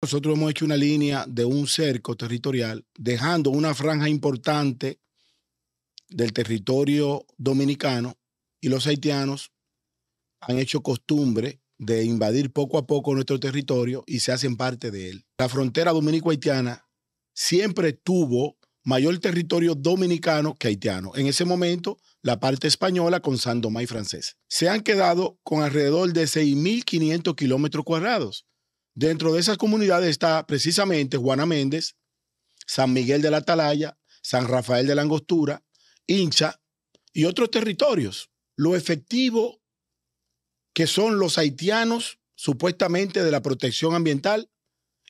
Nosotros hemos hecho una línea de un cerco territorial, dejando una franja importante del territorio dominicano y los haitianos han hecho costumbre de invadir poco a poco nuestro territorio y se hacen parte de él. La frontera dominico-haitiana siempre tuvo mayor territorio dominicano que haitiano. En ese momento, la parte española con San francés. Se han quedado con alrededor de 6.500 kilómetros cuadrados. Dentro de esas comunidades está precisamente Juana Méndez, San Miguel de la Atalaya, San Rafael de la Angostura, Hincha y otros territorios. Lo efectivo que son los haitianos supuestamente de la protección ambiental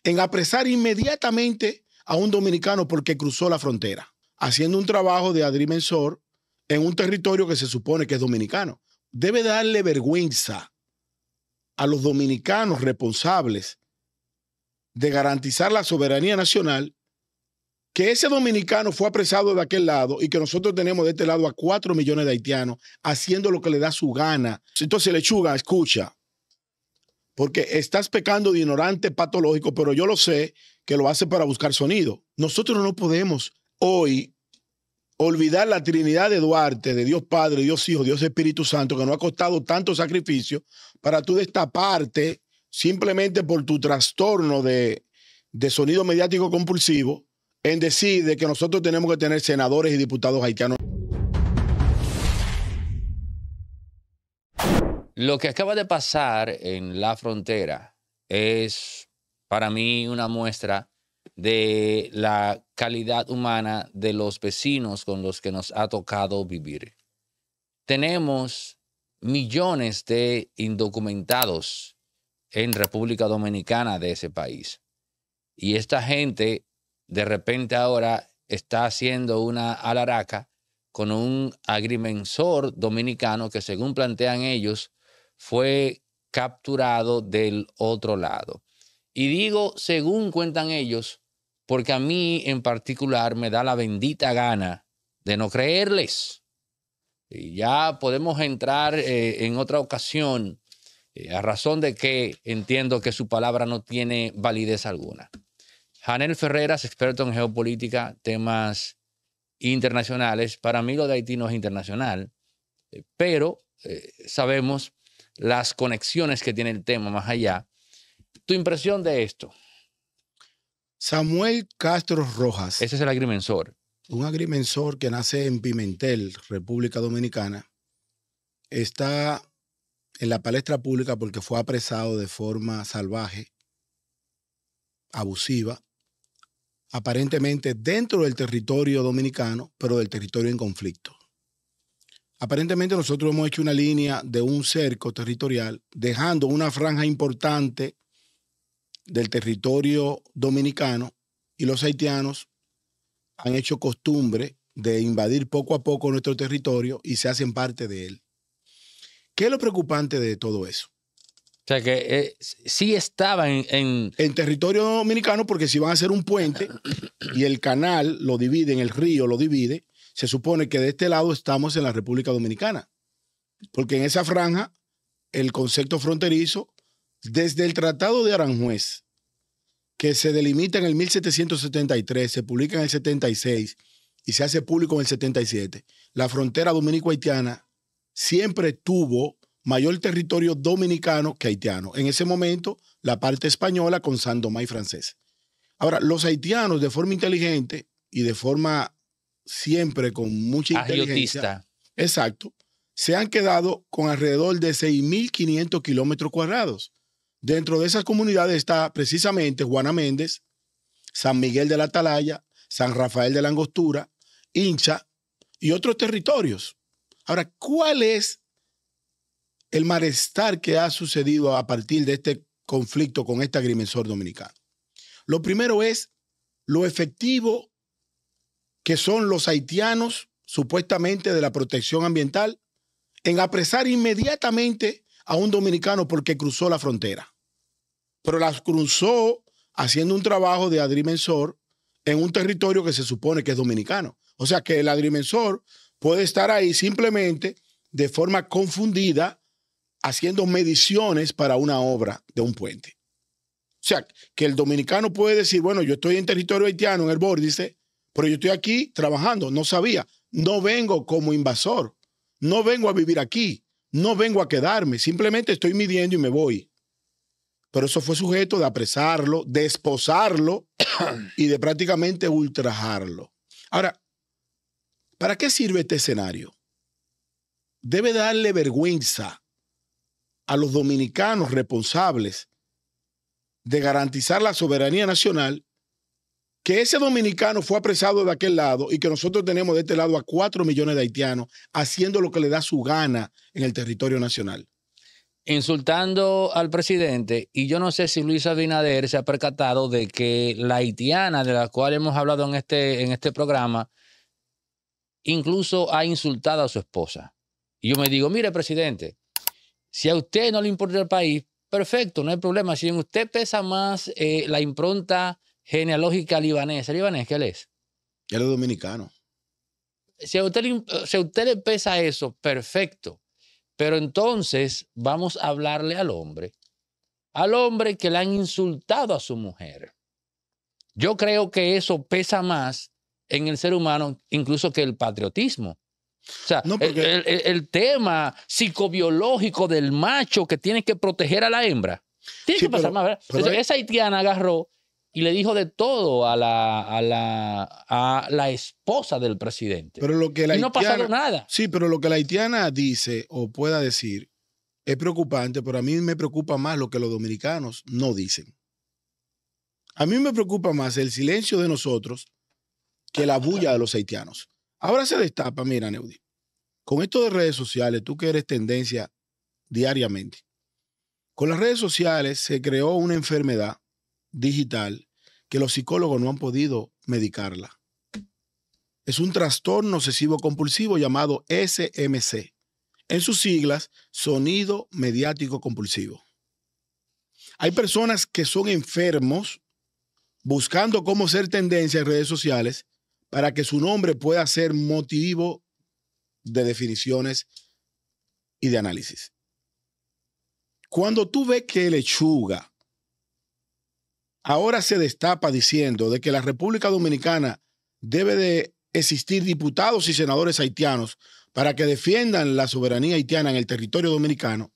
en apresar inmediatamente a un dominicano porque cruzó la frontera, haciendo un trabajo de adrimensor en un territorio que se supone que es dominicano. Debe darle vergüenza a los dominicanos responsables de garantizar la soberanía nacional, que ese dominicano fue apresado de aquel lado y que nosotros tenemos de este lado a cuatro millones de haitianos haciendo lo que le da su gana. Entonces, lechuga, escucha, porque estás pecando de ignorante patológico, pero yo lo sé que lo hace para buscar sonido. Nosotros no podemos hoy olvidar la Trinidad de Duarte, de Dios Padre, Dios Hijo, Dios Espíritu Santo, que nos ha costado tanto sacrificio para tú parte simplemente por tu trastorno de, sonido mediático compulsivo en decir de que nosotros tenemos que tener senadores y diputados haitianos. Lo que acaba de pasar en la frontera es para mí una muestra de la calidad humana de los vecinos con los que nos ha tocado vivir. Tenemos millones de indocumentados en República Dominicana de ese país. Y esta gente de repente ahora está haciendo una alaraca con un agrimensor dominicano que según plantean ellos fue capturado del otro lado. Y digo según cuentan ellos, porque a mí en particular me da la bendita gana de no creerles. Y ya podemos entrar eh, en otra ocasión eh, a razón de que entiendo que su palabra no tiene validez alguna. Janel Ferreras, experto en geopolítica, temas internacionales. Para mí lo de Haití no es internacional, eh, pero eh, sabemos las conexiones que tiene el tema más allá. ¿Tu impresión de esto? Samuel Castro Rojas. Ese es el agrimensor. Un agrimensor que nace en Pimentel, República Dominicana. Está en la palestra pública porque fue apresado de forma salvaje, abusiva, aparentemente dentro del territorio dominicano, pero del territorio en conflicto. Aparentemente nosotros hemos hecho una línea de un cerco territorial, dejando una franja importante del territorio dominicano y los haitianos han hecho costumbre de invadir poco a poco nuestro territorio y se hacen parte de él. ¿Qué es lo preocupante de todo eso? O sea que eh, sí estaba en, en, territorio dominicano porque si van a hacer un puente y el canal lo divide, en el río lo divide, se supone que de este lado estamos en la República Dominicana. Porque en esa franja, el concepto fronterizo, desde el Tratado de Aranjuez, que se delimita en el 1773, se publica en el 76 y se hace público en el 77, la frontera dominico-haitiana siempre tuvo mayor territorio dominicano que haitiano. En ese momento, la parte española con San Domay francés. Ahora, los haitianos, de forma inteligente y de forma siempre con mucha inteligencia. Exacto. Se han quedado con alrededor de 6.500 kilómetros cuadrados. Dentro de esas comunidades está precisamente Juana Méndez, San Miguel de la Atalaya, San Rafael de la Angostura, Hincha y otros territorios. Ahora, ¿cuál es el malestar que ha sucedido a partir de este conflicto con este agrimensor dominicano? Lo primero es lo efectivo que son los haitianos, supuestamente de la protección ambiental, en apresar inmediatamente a un dominicano porque cruzó la frontera. Pero las cruzó haciendo un trabajo de agrimensor en un territorio que se supone que es dominicano. O sea que el agrimensor puede estar ahí simplemente de forma confundida haciendo mediciones para una obra de un puente. O sea, que el dominicano puede decir, bueno, yo estoy en territorio haitiano, en el dice, pero yo estoy aquí trabajando, no sabía, no vengo como invasor, no vengo a vivir aquí, no vengo a quedarme, simplemente estoy midiendo y me voy. Pero eso fue sujeto de apresarlo, de esposarlo y de prácticamente ultrajarlo. Ahora, ¿Para qué sirve este escenario? Debe darle vergüenza a los dominicanos responsables de garantizar la soberanía nacional que ese dominicano fue apresado de aquel lado y que nosotros tenemos de este lado a cuatro millones de haitianos haciendo lo que le da su gana en el territorio nacional. Insultando al presidente, y yo no sé si Luis Abinader se ha percatado de que la haitiana de la cual hemos hablado en este, en este programa incluso ha insultado a su esposa. Y yo me digo, mire, presidente, si a usted no le importa el país, perfecto, no hay problema. Si en usted pesa más eh, la impronta genealógica libanesa, ¿libanés qué él es? Él dominicano. si a usted le pesa eso, perfecto. Pero entonces vamos a hablarle al hombre, al hombre que le han insultado a su mujer. Yo creo que eso pesa más en el ser humano, incluso que el patriotismo. O sea, el, tema psicobiológico del macho que tiene que proteger a la hembra. Tiene que pasar más, Esa haitiana agarró y le dijo de todo a la, a la, esposa del presidente. Pero lo que la y no haitiana, nada. Sí, pero lo que la haitiana dice o pueda decir es preocupante, pero a mí me preocupa más lo que los dominicanos no dicen. A mí me preocupa más el silencio de nosotros que la bulla de los haitianos. Ahora se destapa, mira, Neudi, con esto de redes sociales, tú que eres tendencia diariamente, con las redes sociales se creó una enfermedad digital que los psicólogos no han podido medicarla. Es un trastorno obsesivo compulsivo llamado SMC. En sus siglas, sonido mediático compulsivo. Hay personas que son enfermos buscando cómo ser tendencia en redes sociales para que su nombre pueda ser motivo de definiciones y de análisis. Cuando tú ves que lechuga ahora se destapa diciendo de que la República Dominicana debe de existir diputados y senadores haitianos para que defiendan la soberanía haitiana en el territorio dominicano,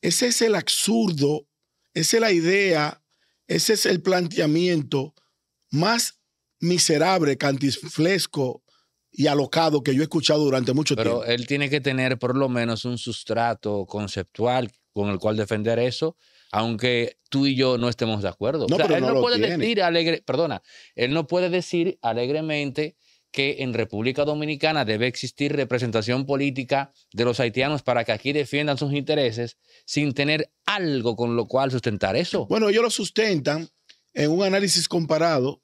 ese es el absurdo, esa es la idea, ese es el planteamiento más miserable, cantiflesco y alocado que yo he escuchado durante mucho tiempo. Pero él tiene que tener por lo menos un sustrato conceptual con el cual defender eso aunque tú y yo no estemos de acuerdo. pero él no, puede decir perdona, él no puede decir alegremente que en República Dominicana debe existir representación política de los haitianos para que aquí defiendan sus intereses sin tener algo con lo cual sustentar eso. Bueno, ellos lo sustentan en un análisis comparado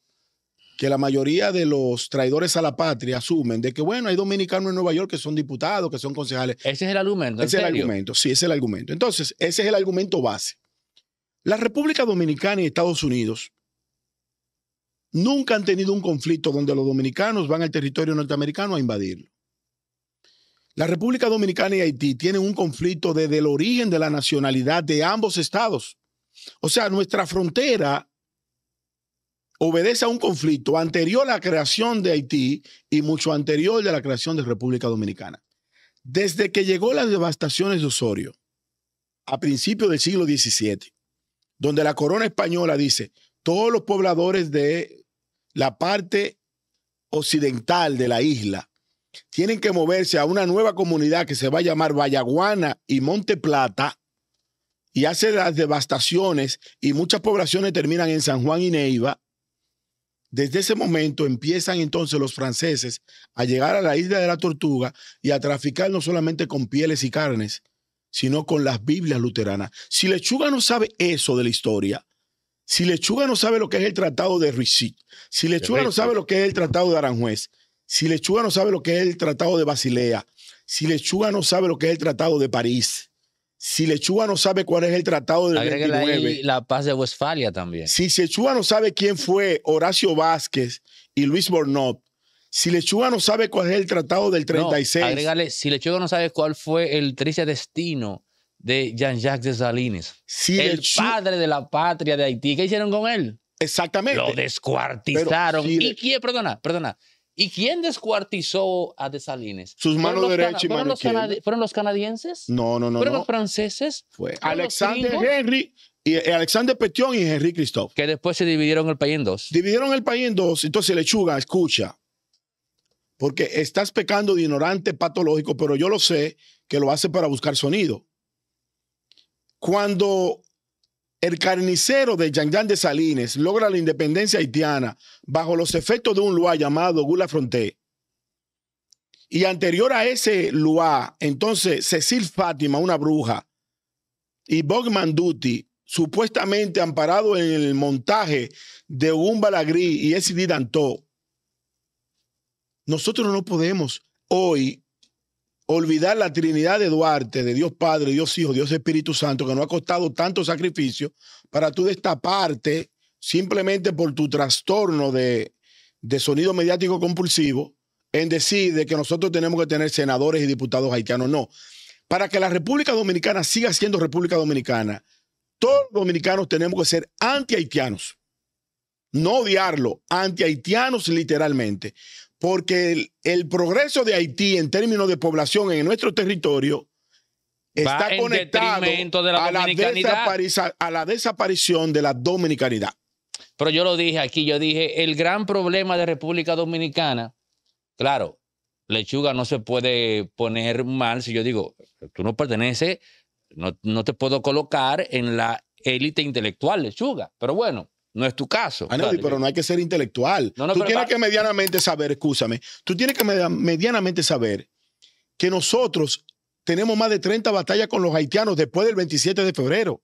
que la mayoría de los traidores a la patria asumen de que, bueno, hay dominicanos en Nueva York que son diputados, que son concejales. Ese es el argumento. ese es el argumento, sí, ese es el argumento. Entonces, ese es el argumento base. La República Dominicana y Estados Unidos nunca han tenido un conflicto donde los dominicanos van al territorio norteamericano a invadirlo. La República Dominicana y Haití tienen un conflicto desde el origen de la nacionalidad de ambos estados. O sea, nuestra frontera obedece a un conflicto anterior a la creación de Haití y mucho anterior de la creación de República Dominicana. Desde que llegó las devastaciones de Osorio, a principios del siglo XVII, donde la corona española dice, todos los pobladores de la parte occidental de la isla tienen que moverse a una nueva comunidad que se va a llamar Vallaguana y Monte Plata, y hace las devastaciones y muchas poblaciones terminan en San Juan y Neiva, desde ese momento empiezan entonces los franceses a llegar a la isla de la tortuga y a traficar no solamente con pieles y carnes, sino con las Biblias luteranas. Si Lechuga no sabe eso de la historia, si Lechuga no sabe lo que es el tratado de Richy, si Lechuga no sabe lo que es el tratado de Aranjuez, si Lechuga no sabe lo que es el tratado de Basilea, si Lechuga no sabe lo que es el tratado de París, si Lechuga no sabe cuál es el tratado del Agrégale la paz de Westfalia también. Si Lechuga no sabe quién fue Horacio Vázquez y Luis Bornot, si Lechuga no sabe cuál es el tratado del 36. si Lechuga no sabe cuál fue el triste destino de Jean-Jacques de si el padre de la patria de Haití, ¿qué hicieron con él? Exactamente. Lo descuartizaron. y quién, perdona, perdona. ¿Y quién descuartizó a Desalines? Sus manos derechas y fueron los, ¿Fueron los canadienses? No, no, no. ¿Fueron los franceses? Fue Alexander Henry. Y eh, Alexander Petión y Henry Christophe. Que después se dividieron el país en dos. Dividieron el país en dos. Entonces, Lechuga, escucha. Porque estás pecando de ignorante patológico, pero yo lo sé que lo hace para buscar sonido. Cuando el carnicero de Yangyang de Salines logra la independencia haitiana bajo los efectos de un luá llamado Gula Fronté. Y anterior a ese luá, entonces Cecil Fátima, una bruja, y Bogman Manduti, supuestamente amparado en el montaje de un Balagri y ese Dantó. Nosotros no podemos hoy olvidar la Trinidad de Duarte, de Dios Padre, Dios Hijo, Dios Espíritu Santo, que no ha costado tanto sacrificio, para tú destaparte simplemente por tu trastorno de, sonido mediático compulsivo en decir de que nosotros tenemos que tener senadores y diputados haitianos. No. Para que la República Dominicana siga siendo República Dominicana, todos los dominicanos tenemos que ser anti-haitianos. No odiarlo, anti-haitianos literalmente porque el, progreso de Haití en términos de población en nuestro territorio está conectado a, la a la desaparición de la dominicanidad. Pero yo lo dije aquí, yo dije, el gran problema de República Dominicana, claro, lechuga no se puede poner mal si yo digo, tú no perteneces, no, no te puedo colocar en la élite intelectual, lechuga, pero bueno. No es tu caso. Ah, pero no hay que ser intelectual. tú tienes que medianamente saber, escúchame, tú tienes que medianamente saber que nosotros tenemos más de 30 batallas con los haitianos después del 27 de febrero.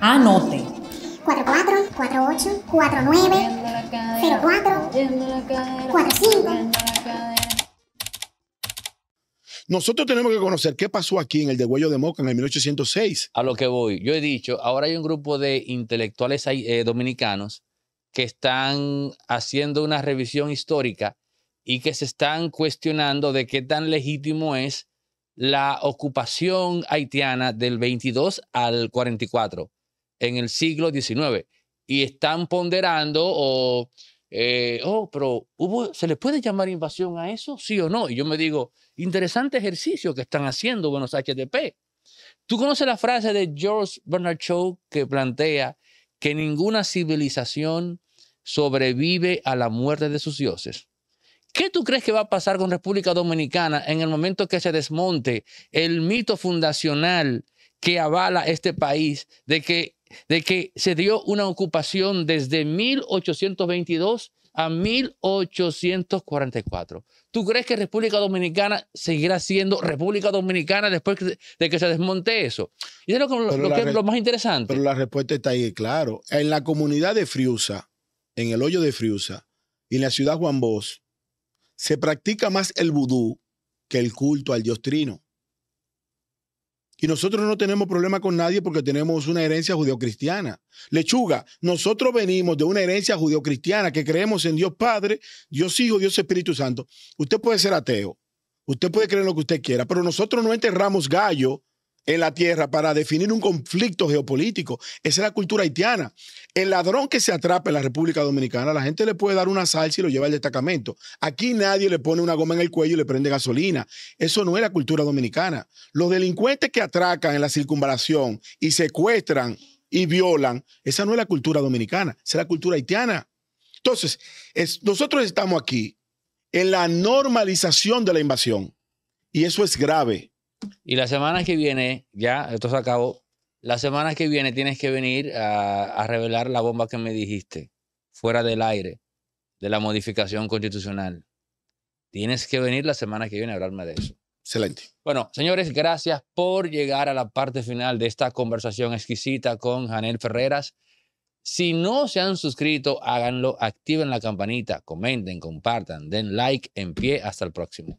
Anote. 44, 48, 49, Nosotros tenemos que conocer qué pasó aquí en el degüello de Moca en el 1806. A lo que voy, yo he dicho, ahora hay un grupo de intelectuales eh, dominicanos que están haciendo una revisión histórica y que se están cuestionando de qué tan legítimo es la ocupación haitiana del 22 al 44 en el siglo XIX y están ponderando o, eh, oh, pero ¿se le puede llamar invasión a eso? Sí o no. Y yo me digo, interesante ejercicio que están haciendo buenos HDP. Tú conoces la frase de George Bernard Shaw que plantea que ninguna civilización sobrevive a la muerte de sus dioses. ¿Qué tú crees que va a pasar con República Dominicana en el momento que se desmonte el mito fundacional que avala este país de que de que se dio una ocupación desde 1822 a 1844. ¿Tú crees que República Dominicana seguirá siendo República Dominicana después de que se desmonte eso? Y eso es lo, que, lo más interesante. Pero la respuesta está ahí, claro. En la comunidad de Friusa, en el hoyo de Friusa, y en la ciudad Juan Bosch, se practica más el vudú que el culto al dios trino. Y nosotros no tenemos problema con nadie porque tenemos una herencia judeocristiana. Lechuga, nosotros venimos de una herencia judeocristiana que creemos en Dios Padre, Dios Hijo, Dios Espíritu Santo. Usted puede ser ateo, usted puede creer lo que usted quiera, pero nosotros no enterramos gallo en la tierra para definir un conflicto geopolítico. Esa es la cultura haitiana. El ladrón que se atrapa en la República Dominicana, la gente le puede dar una salsa y lo lleva al destacamento. Aquí nadie le pone una goma en el cuello y le prende gasolina. Eso no es la cultura dominicana. Los delincuentes que atracan en la circunvalación y secuestran y violan, esa no es la cultura dominicana, esa es la cultura haitiana. Entonces, nosotros estamos aquí en la normalización de la invasión y eso es grave. Y la semana que viene, ya, esto se acabó. La semana que viene tienes que venir a, revelar la bomba que me dijiste, fuera del aire, de la modificación constitucional. Tienes que venir la semana que viene a hablarme de eso. Excelente. Bueno, señores, gracias por llegar a la parte final de esta conversación exquisita con Janel Ferreras. Si no se han suscrito, háganlo, activen la campanita, comenten, compartan, den like en pie. Hasta el próximo.